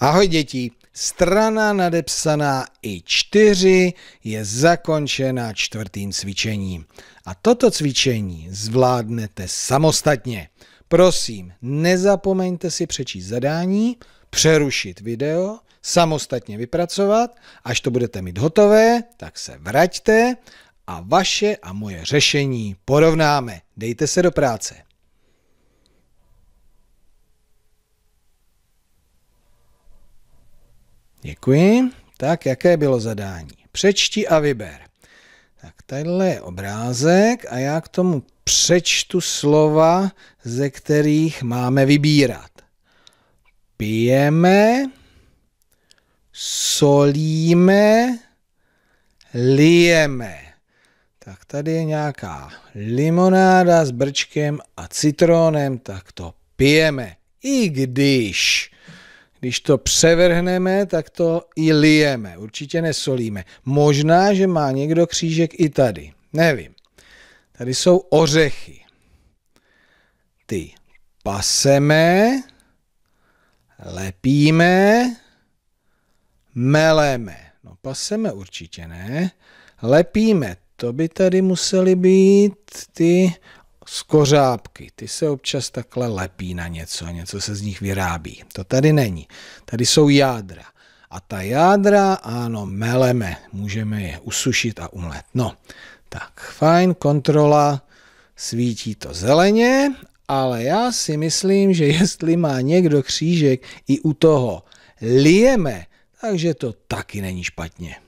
Ahoj děti, strana nadepsaná I4 je zakončena čtvrtým cvičením. A toto cvičení zvládnete samostatně. Prosím, nezapomeňte si přečíst zadání, přerušit video, samostatně vypracovat. Až to budete mít hotové, tak se vraťte a vaše a moje řešení porovnáme. Dejte se do práce. Děkuji. Tak, jaké bylo zadání? Přečti a vyber. Tak, tadyhle je obrázek a já k tomu přečtu slova, ze kterých máme vybírat. Pijeme, solíme, lijeme. Tak tady je nějaká limonáda s brčkem a citronem, tak to pijeme. I když když to převrhneme, tak to i lijeme, určitě nesolíme. Možná, že má někdo křížek i tady, nevím. Tady jsou ořechy. Ty paseme, lepíme, meleme. No paseme určitě ne. Lepíme, to by tady museli být ty skořápky, ty se občas takhle lepí na něco, a něco se z nich vyrábí. To tady není. Tady jsou jádra. A ta jádra, ano, meleme, můžeme je usušit a umlet. No, tak fajn, kontrola, svítí to zeleně, ale já si myslím, že jestli má někdo křížek i u toho lijeme, takže to taky není špatně.